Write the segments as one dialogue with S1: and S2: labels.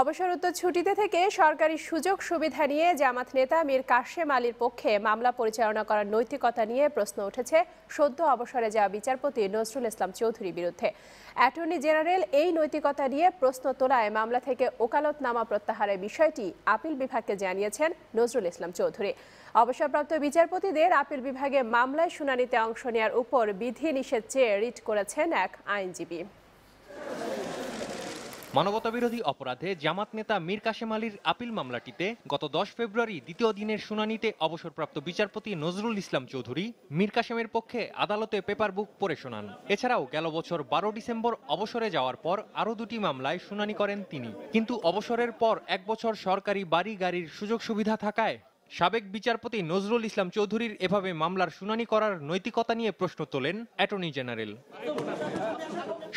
S1: অবসরত ছুটিতে থেকে সরকারি সুযোগ সুবিধা নিয়ে জামাত নেতা মীর কাশেম আলীর পক্ষে মামলা পরিচালনা করার নৈতিকতা নিয়ে প্রশ্ন উঠেছে সদ্য অবসরে যাওয়া বিচারপতি নজরুল ইসলাম চৌধুরীর বিরুদ্ধে অ্যাটর্নি জেনারেল এই নৈতিকতা নিয়ে প্রশ্ন তোলায় মামলা থেকে ওকালতনামা প্রত্যাহারের বিষয়টি আপিল বিভাগকে জানিয়েছেন নজরুল ইসলাম চৌধুরী অবসরপ্রাপ্ত বিচারপতিদের আপিল বিভাগে মামলায় শুনানিতে অংশ নেওয়ার উপর বিধিনিষেধ চেয়ে রিট করেছেন এক আইনজীবী
S2: মানবতাবিরোধী অপরাধে জামাত নেতা মীর কাশেম আলীর আপিল মামলাটিতে গত দশ ফেব্রুয়ারি দ্বিতীয় দিনের শুনানিতে অবসরপ্রাপ্ত বিচারপতি নজরুল ইসলাম চৌধুরী মীর কাশেমের পক্ষে আদালতে পেপার বুক পড়ে শোনান এছাড়াও গেল বছর বারো ডিসেম্বর অবসরে যাওয়ার পর আরও দুটি মামলায় শুনানি করেন তিনি কিন্তু অবসরের পর এক বছর সরকারি বাড়ি গাড়ির সুযোগ সুবিধা থাকায় সাবেক বিচারপতি নজরুল ইসলাম চৌধুরীর এভাবে মামলার শুনানি করার নৈতিকতা নিয়ে প্রশ্ন তোলেন অ্যাটর্নি জেনারেল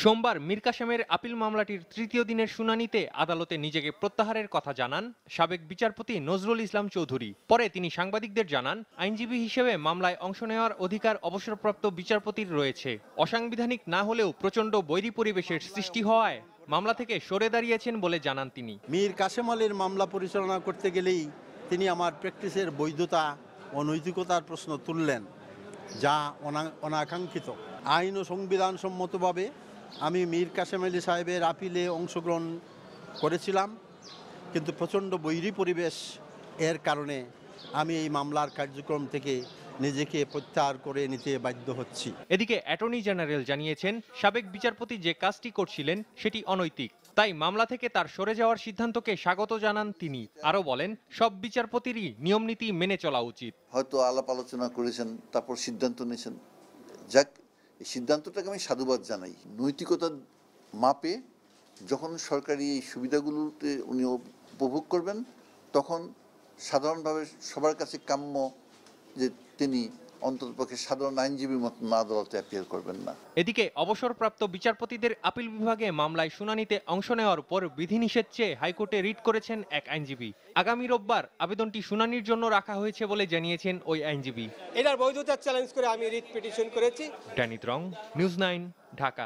S2: সোমবার মীর কাসেমের আপিল মামলাটির তৃতীয় দিনের শুনানিতে আদালতে নিজেকে প্রত্যাহারের কথা জানান সাবেক বিচারপতি নজরুল ইসলাম চৌধুরী পরে তিনি সাংবাদিকদের জানান আইনজীবী হিসেবে মামলায় অংশ নেওয়ার অধিকার অবসরপ্রাপ্ত বিচারপতির রয়েছে অসাংবিধানিক না হলেও প্রচণ্ড বৈরী পরিবেশের সৃষ্টি হওয়ায় মামলা থেকে সরে দাঁড়িয়েছেন বলে জানান তিনি
S3: মীর কাসেম আলীর মামলা পরিচালনা করতে গেলেই তিনি আমার প্র্যাকটিসের বৈধতা অনৈতিকতার প্রশ্ন তুললেন যা অনাকাঙ্ক্ষিত আইন ও সংবিধানসম্মতভাবে আমি মীর কাসেম আলী সাহেবের আপিলে অংশগ্রহণ করেছিলাম কিন্তু প্রচণ্ড বৈরী পরিবেশ এর কারণে আমি এই মামলার কার্যক্রম থেকে নিজেকে প্রত্যাহার করে নিতে বাধ্য হচ্ছি
S2: এদিকে অ্যাটর্নি জেনারেল জানিয়েছেন সাবেক বিচারপতি যে কাজটি করছিলেন সেটি অনৈতিক তাই মামলা থেকে তার সরে যাওয়ার সিদ্ধান্তকে স্বাগত জানান তিনি আরও বলেন সব বিচারপতিরই নিয়মনীতি মেনে চলা উচিত
S4: হয়তো আলাপ আলোচনা করেছেন তারপর সিদ্ধান্ত নিয়েছেন যাক এই সিদ্ধান্তটাকে আমি সাধুবাদ জানাই নৈতিকতার মাপে যখন সরকারি এই সুবিধাগুলোতে উনি উপভোগ করবেন তখন সাধারণভাবে সবার কাছে কাম্য যে তিনি অন্ততপক্ষে সাধারণ আইনজীবী মতন আদালতে অ্যাপিয়ার করবেন না
S2: এদিকে অবসরপ্রাপ্ত বিচারপতিদের আপিল বিভাগে মামলায় শুনানিতে অংশ নেওয়ার পর বিধিনিষেধ চেয়ে হাইকোর্টে রিট করেছেন এক আইনজীবী আগামী রোববার আবেদনটি শুনানির জন্য রাখা হয়েছে বলে জানিয়েছেন ওই আইনজীবী
S3: এটার বৈধতা চ্যালেঞ্জ করে আমি রিট পিটিশন করেছি
S2: ড্যানিত রং নিউজ নাইন ঢাকা